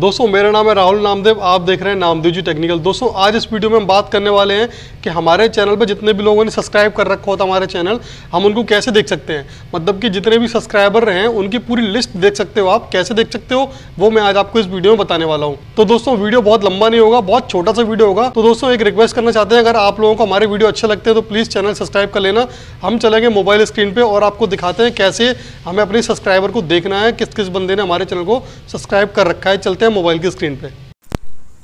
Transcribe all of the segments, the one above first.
दोस्तों मेरा नाम है राहुल नामदेव आप देख रहे हैं नामदेव जी टेक्निकल दोस्तों आज इस वीडियो में हम बात करने वाले हैं कि हमारे चैनल पर जितने भी लोगों ने सब्सक्राइब कर रखा होता हमारे चैनल हम उनको कैसे देख सकते हैं मतलब कि जितने भी सब्सक्राइबर हैं उनकी पूरी लिस्ट देख सकते हो आप कैसे देख सकते हो वो मैं आज आपको इस वीडियो में बताने वाला हूँ तो दोस्तों वीडियो बहुत लंबा नहीं होगा बहुत छोटा सा वीडियो होगा तो दोस्तों एक रिक्वेस्ट करना चाहते हैं अगर आप लोगों को हमारे वीडियो अच्छे लगते हैं तो प्लीज़ चैनल सब्सक्राइब कर लेना हम चलेंगे मोबाइल स्क्रीन पर और आपको दिखाते हैं कैसे हमें अपने सब्सक्राइबर को देखना है किस किस बंदे ने हमारे चैनल को सब्सक्राइब कर रखा है चलते चलते हैं मोबाइल की स्क्रीन पर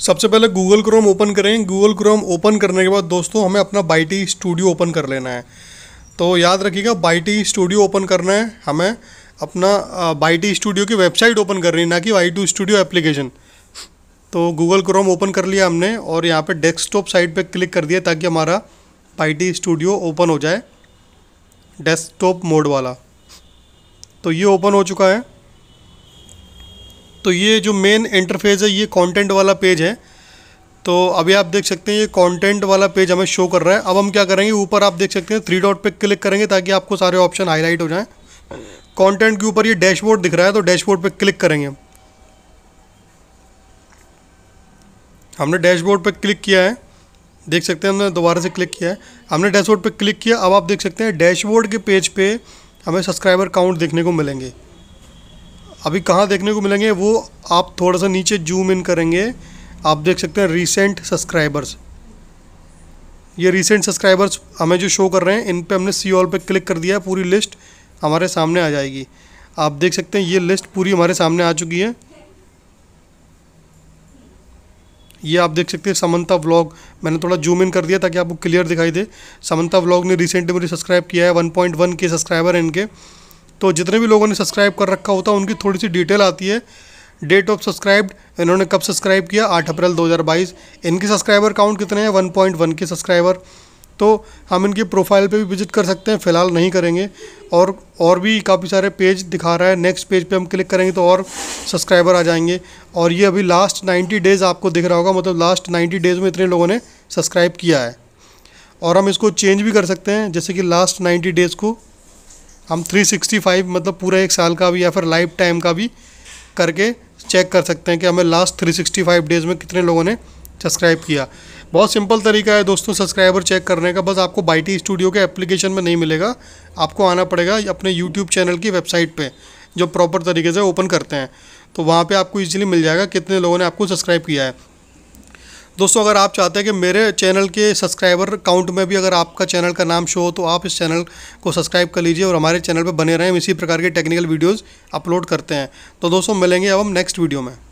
सबसे पहले गूगल क्रोम ओपन करें गूगल क्रोम ओपन करने के बाद दोस्तों हमें अपना बाईटी स्टूडियो ओपन कर लेना है तो याद रखिएगा बाईटी स्टूडियो ओपन करना है हमें अपना बाईटी स्टूडियो की वेबसाइट ओपन करनी है ना कि वाई टू स्टूडियो एप्लीकेशन तो गूगल क्रोम ओपन कर लिया हमने और यहाँ पे डेस्कटॉप साइट पे क्लिक कर दिया ताकि हमारा बाइटी स्टूडियो ओपन हो जाए डेस्कटॉप मोड वाला तो ये ओपन हो चुका है तो ये जो मेन इंटरफेस है ये कंटेंट वाला पेज है तो अभी आप देख सकते हैं ये कंटेंट वाला पेज हमें शो कर रहा है अब हम क्या करेंगे ऊपर आप देख सकते हैं थ्री डॉट पे क्लिक करेंगे ताकि आपको सारे ऑप्शन हाईलाइट हो जाएं कंटेंट के ऊपर ये डैशबोर्ड दिख रहा है तो डैशबोर्ड पे क्लिक करेंगे हमने डैशबोर्ड पर क्लिक किया है देख सकते हैं हमने दोबारा से क्लिक किया है हमने डैशबोर्ड पर क्लिक किया अब आप देख सकते हैं डैशबोर्ड के पेज पे हमें सब्सक्राइबर काउंट देखने को मिलेंगे अभी कहाँ देखने को मिलेंगे वो आप थोड़ा सा नीचे जूम इन करेंगे आप देख सकते हैं रिसेंट सब्सक्राइबर्स ये रिसेंट सब्सक्राइबर्स हमें जो शो कर रहे हैं इन पे हमने सी ऑल पे क्लिक कर दिया है पूरी लिस्ट हमारे सामने आ जाएगी आप देख सकते हैं ये लिस्ट पूरी हमारे सामने आ चुकी है ये आप देख सकते हैं समंता व्लॉग मैंने थोड़ा जूम इन कर दिया ताकि आपको क्लियर दिखाई दे समंता व्लॉग ने रिसेंटली मुझे सब्सक्राइब किया है 1.1 के सब्सक्राइबर हैं इनके तो जितने भी लोगों ने सब्सक्राइब कर रखा होता है उनकी थोड़ी सी डिटेल आती है डेट ऑफ सब्सक्राइब्ड इन्होंने कब सब्सक्राइब किया 8 अप्रैल 2022 इनके सब्सक्राइबर काउंट कितने हैं 1.1 के सब्सक्राइबर तो हम इनकी प्रोफाइल पे भी विजिट कर सकते हैं फ़िलहाल नहीं करेंगे और और भी काफ़ी सारे पेज दिखा रहा है नेक्स्ट पेज पे हम क्लिक करेंगे तो और सब्सक्राइबर आ जाएंगे और ये अभी लास्ट 90 डेज़ आपको दिख रहा होगा मतलब लास्ट 90 डेज़ में इतने लोगों ने सब्सक्राइब किया है और हम इसको चेंज भी कर सकते हैं जैसे कि लास्ट नाइन्टी डेज़ को हम 365 मतलब पूरा एक साल का भी या फिर लाइफ टाइम का भी करके चेक कर सकते हैं कि हमें लास्ट 365 डेज़ में कितने लोगों ने सब्सक्राइब किया बहुत सिंपल तरीका है दोस्तों सब्सक्राइबर चेक करने का बस आपको बाइटी स्टूडियो के एप्लीकेशन में नहीं मिलेगा आपको आना पड़ेगा अपने यूट्यूब चैनल की वेबसाइट पर जो प्रॉपर तरीके से ओपन करते हैं तो वहाँ पर आपको इजीली मिल जाएगा कितने लोगों ने आपको सब्सक्राइब किया है दोस्तों अगर आप चाहते हैं कि मेरे चैनल के सब्सक्राइबर काउंट में भी अगर आपका चैनल का नाम शो हो तो आप इस चैनल को सब्सक्राइब कर लीजिए और हमारे चैनल पर बने रहें इसी प्रकार के टेक्निकल वीडियोज़ अपलोड करते हैं तो दोस्तों मिलेंगे अब हम नेक्स्ट वीडियो में